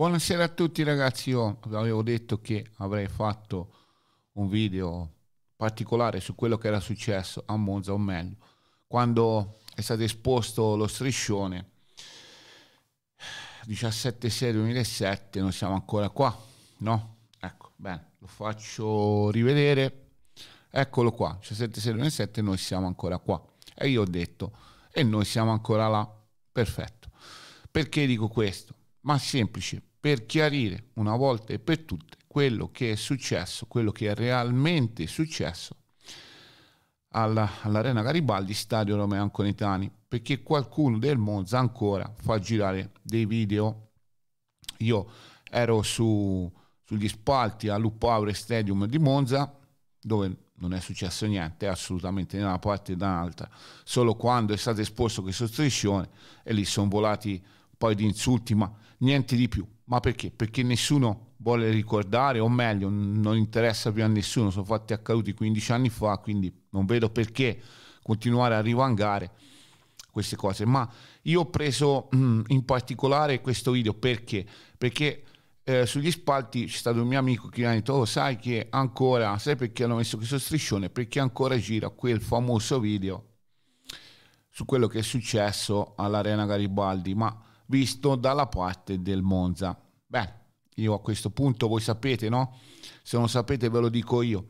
Buonasera a tutti ragazzi, io avevo detto che avrei fatto un video particolare su quello che era successo a Monza, o meglio, quando è stato esposto lo striscione 17-6-2007, non siamo ancora qua, no? Ecco, bene, lo faccio rivedere, eccolo qua, 17-6-2007, noi siamo ancora qua. E io ho detto, e noi siamo ancora là, perfetto. Perché dico questo? Ma semplice, per chiarire una volta e per tutte quello che è successo, quello che è realmente successo alla, all'Arena Garibaldi, stadio Romeo Anconitani, perché qualcuno del Monza ancora fa girare dei video. Io ero su, sugli spalti all'Upower Stadium di Monza, dove non è successo niente, assolutamente né da una parte né dall'altra, solo quando è stato esposto questo striscione e lì sono volati poi di insulti, ma niente di più. Ma perché? Perché nessuno vuole ricordare, o meglio, non interessa più a nessuno, sono fatti accaduti 15 anni fa, quindi non vedo perché continuare a rivangare queste cose. Ma io ho preso mm, in particolare questo video perché? Perché eh, sugli spalti c'è stato un mio amico che mi ha detto, oh, sai che ancora, sai perché hanno messo questo striscione? Perché ancora gira quel famoso video su quello che è successo all'Arena Garibaldi, ma visto dalla parte del Monza. Beh, io a questo punto voi sapete, no? Se non sapete ve lo dico io,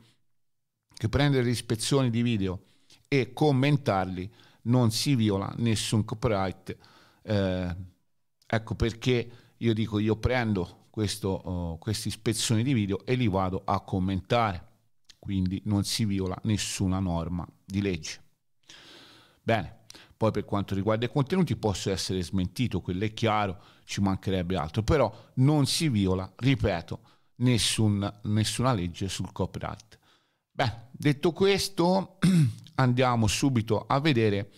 che prendere ispezioni di video e commentarli non si viola nessun copyright. Eh, ecco perché io dico io prendo questo, uh, queste ispezioni di video e li vado a commentare. Quindi non si viola nessuna norma di legge. Bene, poi per quanto riguarda i contenuti posso essere smentito, quello è chiaro, ci mancherebbe altro, però non si viola, ripeto, nessun, nessuna legge sul copyright. Beh, detto questo, andiamo subito a vedere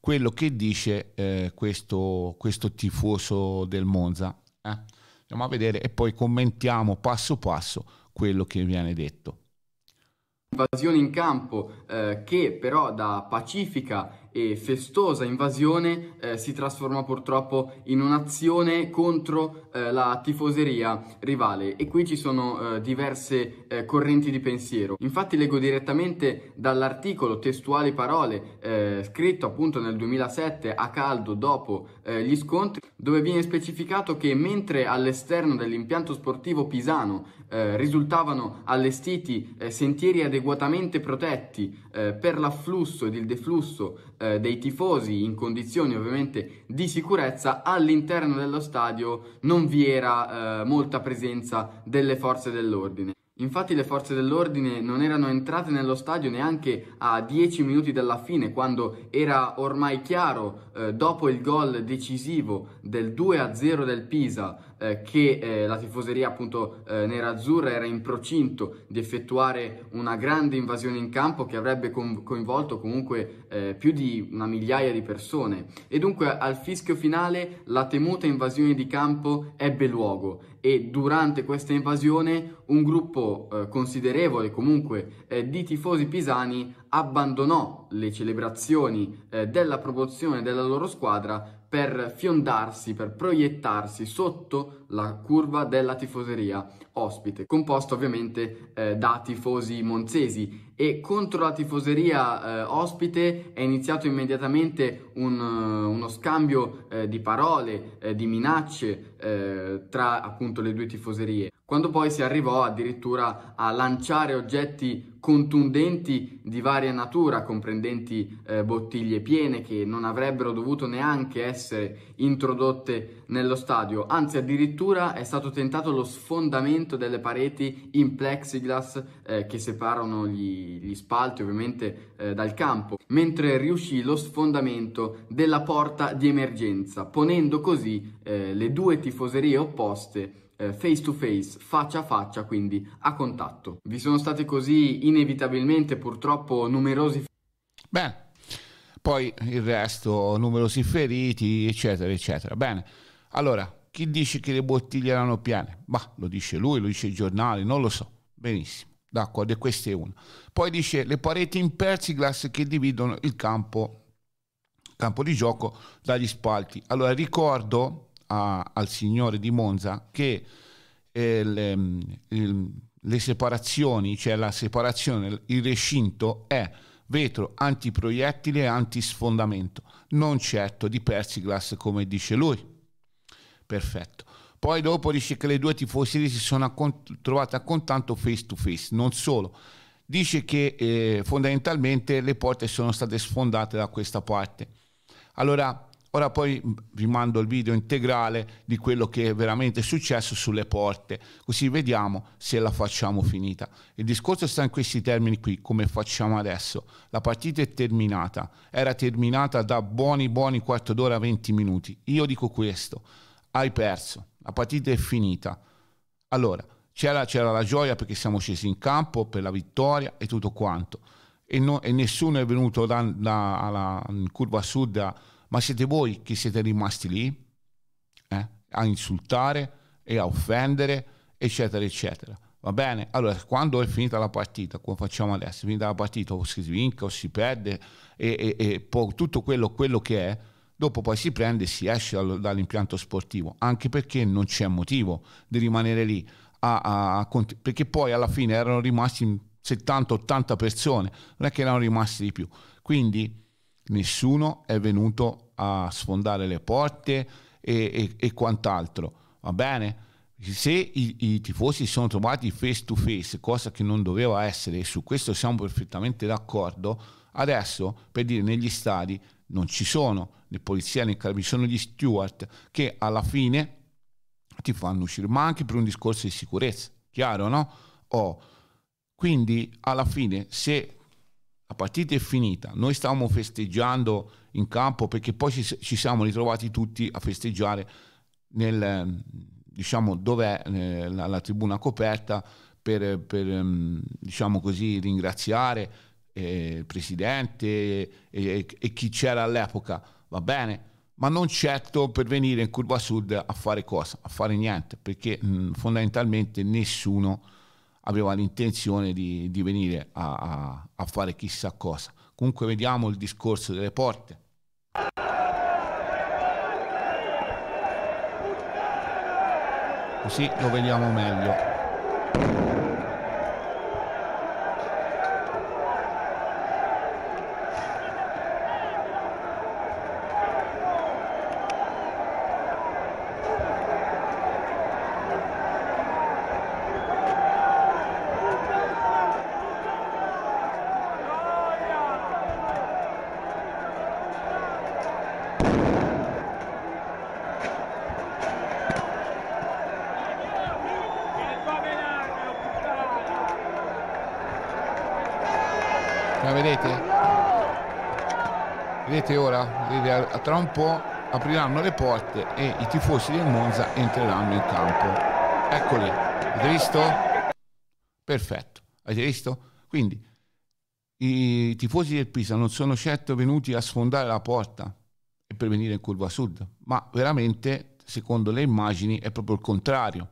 quello che dice eh, questo, questo, tifoso del Monza. Eh? Andiamo a vedere e poi commentiamo passo passo quello che viene detto. Invasione in campo eh, che però da pacifica e festosa invasione eh, si trasforma purtroppo in un'azione contro eh, la tifoseria rivale e qui ci sono eh, diverse eh, correnti di pensiero. Infatti leggo direttamente dall'articolo testuali parole eh, scritto appunto nel 2007 a caldo dopo eh, gli scontri dove viene specificato che mentre all'esterno dell'impianto sportivo pisano risultavano allestiti sentieri adeguatamente protetti per l'afflusso ed il deflusso eh, dei tifosi in condizioni ovviamente di sicurezza, all'interno dello stadio non vi era eh, molta presenza delle forze dell'ordine. Infatti le forze dell'ordine non erano entrate nello stadio neanche a 10 minuti dalla fine, quando era ormai chiaro, eh, dopo il gol decisivo del 2-0 del Pisa, eh, che eh, la tifoseria appunto eh, nerazzurra era in procinto di effettuare una grande invasione in campo che avrebbe coinvolto comunque eh, più di una migliaia di persone. E dunque al fischio finale la temuta invasione di campo ebbe luogo e durante questa invasione un gruppo eh, considerevole comunque eh, di tifosi pisani abbandonò le celebrazioni eh, della promozione della loro squadra per fiondarsi, per proiettarsi sotto la curva della tifoseria, ospite, composto ovviamente eh, da tifosi monzesi e contro la tifoseria eh, ospite è iniziato immediatamente un, eh, uno scambio eh, di parole, eh, di minacce eh, tra appunto le due tifoserie, quando poi si arrivò addirittura a lanciare oggetti contundenti di varia natura, comprendenti bottiglie piene che non avrebbero dovuto neanche essere introdotte nello stadio, anzi addirittura è stato tentato lo sfondamento isolamento delle pareti in plexiglass eh, che separano gli, gli spalti ovviamente eh, dal campo, mentre riuscì lo sfondamento della porta di emergenza, ponendo così eh, le due tifoserie opposte eh, face to face, faccia a faccia, quindi a contatto. Vi sono stati così inevitabilmente purtroppo numerosi... Beh, poi il resto, numerosi feriti, eccetera, eccetera. Bene, allora, chi dice che le bottiglie erano piene? Bah, lo dice lui, lo dice il giornale, non lo so. Benissimo, d'accordo, e questa è una. Poi dice le pareti in persiglas che dividono il campo, campo di gioco dagli spalti. Allora ricordo a, al signore di Monza che eh, le, ehm, il, le separazioni, cioè la separazione, il recinto è vetro antiproiettile e antisfondamento, non certo di persiglas come dice lui. Perfetto. Poi dopo dice che le due tifoserie si sono accont- trovate a contatto face to face, non solo. Dice che eh, fondamentalmente le porte sono state sfondate da questa parte. Allora, ora poi vi mando il video integrale di quello che è veramente successo sulle porte, così vediamo se la facciamo finita. Il discorso sta in questi termini qui, come facciamo adesso. La partita è terminata, era terminata da buoni buoni quarto d'ora 20 minuti. Io dico questo hai perso, la partita è finita. Allora, c'era, c'era la gioia perché siamo scesi in campo per la vittoria e tutto quanto. E, no, e nessuno è venuto da, da, alla, in curva sud, da, ma siete voi che siete rimasti lì eh, a insultare e a offendere, eccetera, eccetera. Va bene? Allora, quando è finita la partita, come facciamo adesso? È finita la partita, o si vinca o si perde, e, e, e tutto quello, quello che è, dopo poi si prende e si esce dall'impianto sportivo, anche perché non c'è motivo di rimanere lì, a, a, a, perché poi alla fine erano rimasti 70-80 persone, non è che erano rimasti di più. Quindi nessuno è venuto a sfondare le porte e, e, e quant'altro, va bene? Se i, i tifosi si sono trovati face to face, cosa che non doveva essere, e su questo siamo perfettamente d'accordo, adesso per dire negli stadi non ci sono né polizia né carabinieri, sono gli steward che alla fine ti fanno uscire, ma anche per un discorso di sicurezza, chiaro no? Oh, quindi alla fine se la partita è finita, noi stavamo festeggiando in campo perché poi ci, ci siamo ritrovati tutti a festeggiare nel, diciamo, dov'è la, la, tribuna coperta per, per mm, diciamo così, ringraziare eh, il presidente e, e, e chi c'era all'epoca, va bene? ma non certo per venire in Curva Sud a fare cosa? A fare niente, perché mh, mm, fondamentalmente nessuno aveva l'intenzione di, di venire a, a, a, fare chissà cosa. Comunque vediamo il discorso delle porte. Così lo vediamo meglio. vedete? Vedete ora? Vedete, tra un po' apriranno le porte e i tifosi del Monza entreranno in campo. Eccoli, avete visto? Perfetto, avete visto? Quindi i tifosi del Pisa non sono certo venuti a sfondare la porta e per venire in curva sud, ma veramente, secondo le immagini, è proprio il contrario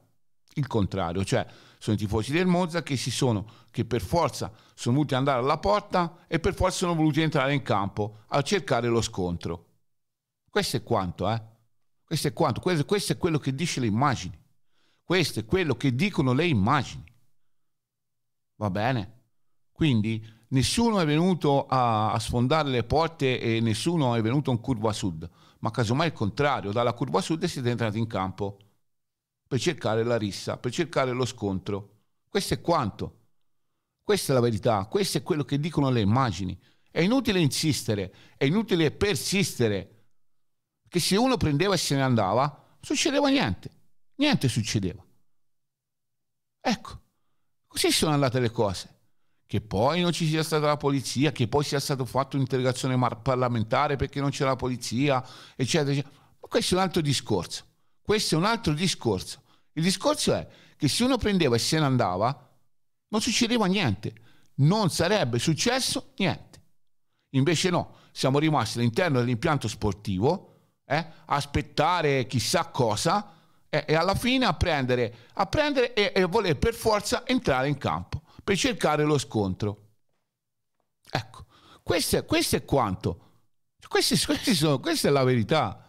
il contrario, cioè sono i tifosi del Monza che, si sono, che per forza sono voluti andare alla porta e per forza sono voluti entrare in campo a cercare lo scontro. Questo è quanto, eh? Questo è quanto, questo, questo è quello che dice le immagini. Questo è quello che dicono le immagini. Va bene? Quindi nessuno è venuto a, a sfondare le porte e nessuno è venuto in curva sud, ma casomai il contrario, dalla curva sud siete entrati in campo per cercare la rissa, per cercare lo scontro. Questo è quanto. Questa è la verità, questo è quello che dicono le immagini. È inutile insistere, è inutile persistere, che se uno prendeva e se ne andava, succedeva niente, niente succedeva. Ecco, così sono andate le cose. Che poi non ci sia stata la polizia, che poi sia stata fatta un'interrogazione parlamentare perché non c'era la polizia, eccetera, eccetera. Ma questo è un altro discorso. Questo è un altro discorso. Il discorso è che se uno prendeva e se ne andava, non succedeva niente, non sarebbe successo niente. Invece no, siamo rimasti all'interno dell'impianto sportivo eh, a aspettare chissà cosa eh, e alla fine a prendere, a prendere e, e voler per forza entrare in campo per cercare lo scontro. Ecco, questo è, questo è quanto. Questi, questi sono, questa è la verità.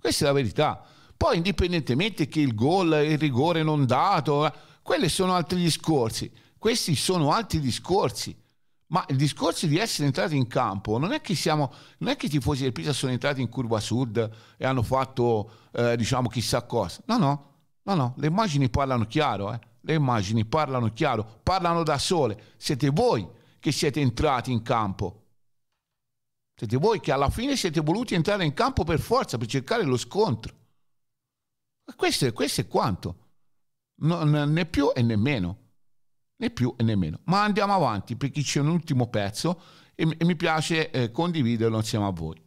Questa è la verità. Poi indipendentemente che il gol, il rigore non dato, eh, quelli sono altri discorsi. Questi sono altri discorsi. Ma il discorso di essere entrati in campo non è che, siamo, non è che i tifosi del Pisa sono entrati in curva sud e hanno fatto eh, diciamo chissà cosa. No, no, no, no, le immagini parlano chiaro, eh. le immagini parlano chiaro, parlano da sole. Siete voi che siete entrati in campo. Siete voi che alla fine siete voluti entrare in campo per forza, per cercare lo scontro. Questo, questo è quanto. Non, né più e né meno. Né più e né meno. Ma andiamo avanti perché c'è un ultimo pezzo e, e mi piace eh, condividerlo insieme a voi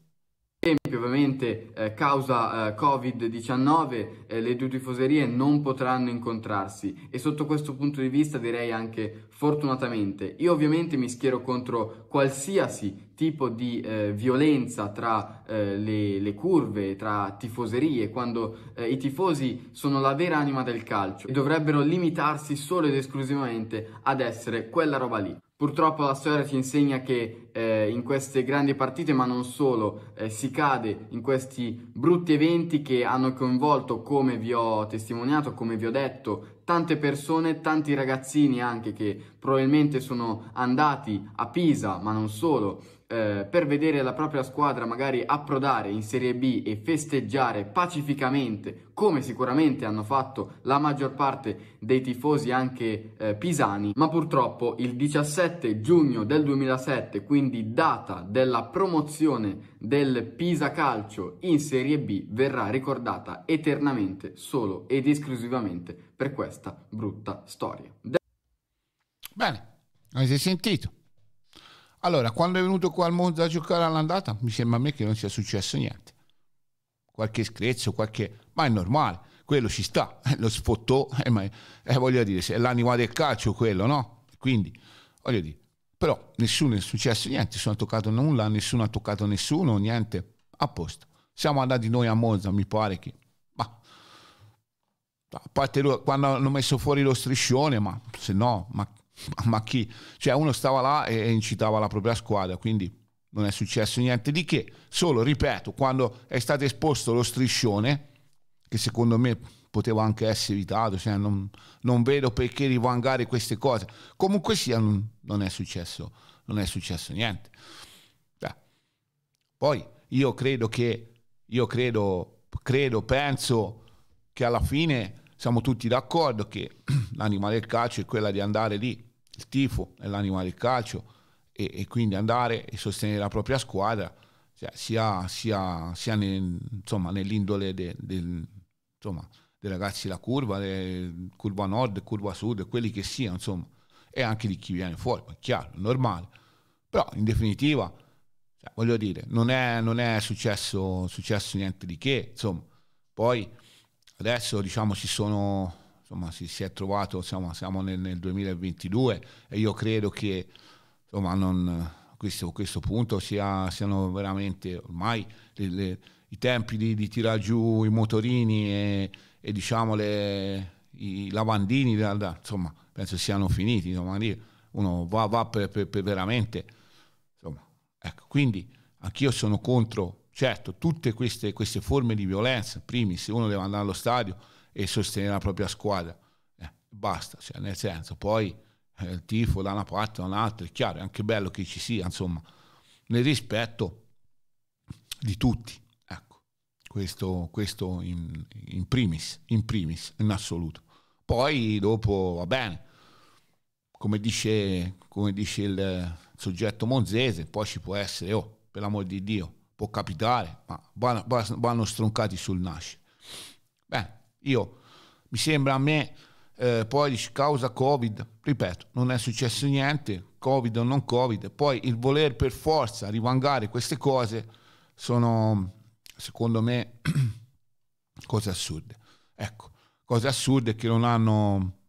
esempio ovviamente eh, causa eh, Covid-19 eh, le due tifoserie non potranno incontrarsi e sotto questo punto di vista direi anche fortunatamente. Io ovviamente mi schiero contro qualsiasi tipo di eh, violenza tra eh, le, le, curve, tra tifoserie, quando eh, i tifosi sono la vera anima del calcio e dovrebbero limitarsi solo ed esclusivamente ad essere quella roba lì. Purtroppo la storia ci insegna che eh, in queste grandi partite, ma non solo, eh, si cade in questi brutti eventi che hanno coinvolto, come vi ho testimoniato, come vi ho detto, tante persone, tanti ragazzini anche che probabilmente sono andati a Pisa, ma non solo, eh, per vedere la propria squadra magari approdare in Serie B e festeggiare pacificamente, come sicuramente hanno fatto la maggior parte dei tifosi anche eh, pisani, ma purtroppo il 17 giugno del 2007, quindi data della promozione del Pisa Calcio in Serie B, verrà ricordata eternamente solo ed esclusivamente per questa brutta storia. Bene, avete sentito? Allora, quando è venuto qua al Monza a giocare all'andata, mi sembra a me che non sia successo niente. Qualche screzzo, qualche... ma è normale, quello ci sta, lo sfottò, eh, ma... eh, voglio dire, è l'anima del calcio quello, no? Quindi, voglio dire, però nessuno è successo niente, nessuno ha toccato nulla, nessuno ha toccato nessuno, niente, a posto. Siamo andati noi a Monza, mi pare che... Ma... A parte lui, quando hanno messo fuori lo striscione, ma se no, ma ma chi? Cioè uno stava là e incitava la propria squadra, quindi non è successo niente di che, solo, ripeto, quando è stato esposto lo striscione, che secondo me poteva anche essere evitato, cioè non, non, vedo perché rivangare queste cose, comunque sia non, non, è, successo, non è successo niente. Beh. Poi io credo che, io credo, credo, penso che alla fine siamo tutti d'accordo che l'anima del calcio è quella di andare lì il tifo, è l'anima del calcio e, e, quindi andare e sostenere la propria squadra cioè, sia, sia, sia nel, insomma, nell'indole del, del, insomma, dei ragazzi la curva, de, curva nord, curva sud, quelli che siano, insomma, e anche di chi viene fuori, è chiaro, è normale. Però in definitiva, cioè, voglio dire, non è, non è successo, successo niente di che, insomma. Poi adesso diciamo ci sono insomma, si, si, è trovato, siamo, siamo nel, nel, 2022 e io credo che insomma, non, questo, questo punto sia, siano veramente ormai le, le, i tempi di, di tirare giù i motorini e, e diciamo le, i lavandini, da, da, insomma, penso siano finiti. Insomma, uno va, va per, per, per veramente. Insomma, ecco, quindi anch'io sono contro, certo, tutte queste, queste forme di violenza. Primi, se uno deve andare allo stadio, e sostenere la propria squadra. Eh, basta, cioè, nel senso, poi eh, il tifo da una parte o da un'altra, è chiaro, è anche bello che ci sia, insomma, nel rispetto di tutti. Ecco, questo, questo in, in, primis, in primis, in assoluto. Poi dopo va bene, come dice, come dice il soggetto monzese, poi ci può essere, oh, per l'amor di Dio, può capitare, ma vanno, vanno stroncati sul nasce. Beh, io, mi sembra a me, eh, poi dici causa Covid, ripeto, non è successo niente, Covid o non Covid, poi il voler per forza rivangare queste cose sono, secondo me, cose assurde. Ecco, cose assurde che non hanno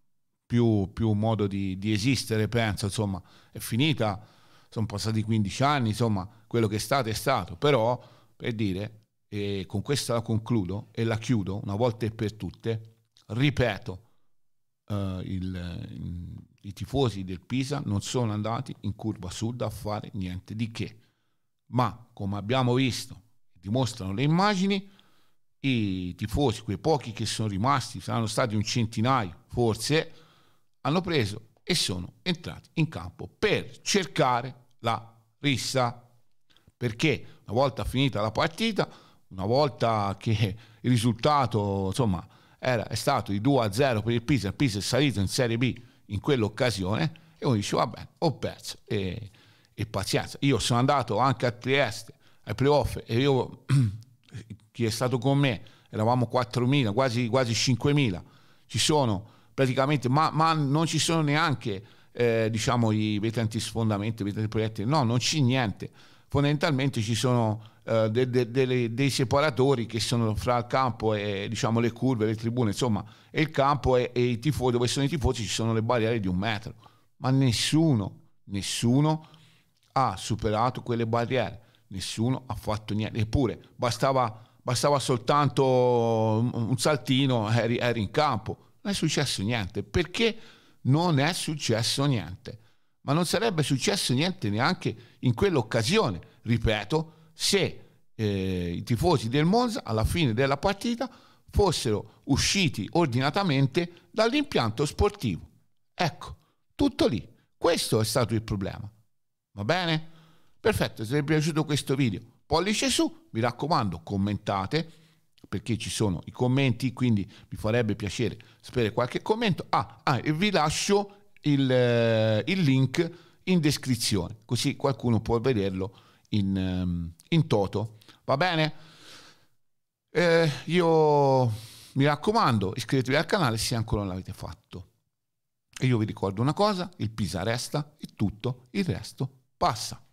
più, più modo di, di esistere, penso, insomma, è finita sono passati 15 anni, insomma, quello che è stato è stato, però per dire e con questa la concludo e la chiudo una volta e per tutte, ripeto, eh, il, i tifosi del Pisa non sono andati in curva sud a fare niente di che, ma come abbiamo visto, dimostrano le immagini, i tifosi, quei pochi che sono rimasti, saranno stati un centinaio forse, hanno preso e sono entrati in campo per cercare la rissa. Perché una volta finita la partita, una volta che il risultato insomma, era, è stato di 2-0 per il Pisa, il Pisa è salito in Serie B in quell'occasione e uno dice vabbè ho perso e, e pazienza. Io sono andato anche a Trieste ai playoff e io, chi è stato con me, eravamo 4.000, quasi, quasi 5.000, ci sono praticamente, ma, ma non ci sono neanche eh, diciamo, i vetenti sfondamenti, i vetanti proiettili, no, non c'è niente fondamentalmente ci sono eh, de, de, de, dei separatori che sono fra il campo e diciamo, le curve, le tribune, insomma, e il campo e, e i tifosi, dove sono i tifosi ci sono le barriere di un metro, ma nessuno, nessuno ha superato quelle barriere, nessuno ha fatto niente, eppure bastava, bastava soltanto un saltino, eri, eri in campo, non è successo niente, perché non è successo niente ma non sarebbe successo niente neanche in quell'occasione, ripeto, se eh, i tifosi del Monza alla fine della partita fossero usciti ordinatamente dall'impianto sportivo. Ecco, tutto lì. Questo è stato il problema. Va bene? Perfetto, se vi è piaciuto questo video, pollice su, mi raccomando, commentate perché ci sono i commenti, quindi mi farebbe piacere sapere qualche commento. Ah, ah e vi lascio il, eh, il link in descrizione, così qualcuno può vederlo in, ehm, in toto. Va bene? Eh, io mi raccomando, iscrivetevi al canale se ancora non l'avete fatto. E io vi ricordo una cosa, il Pisa resta e tutto il resto passa.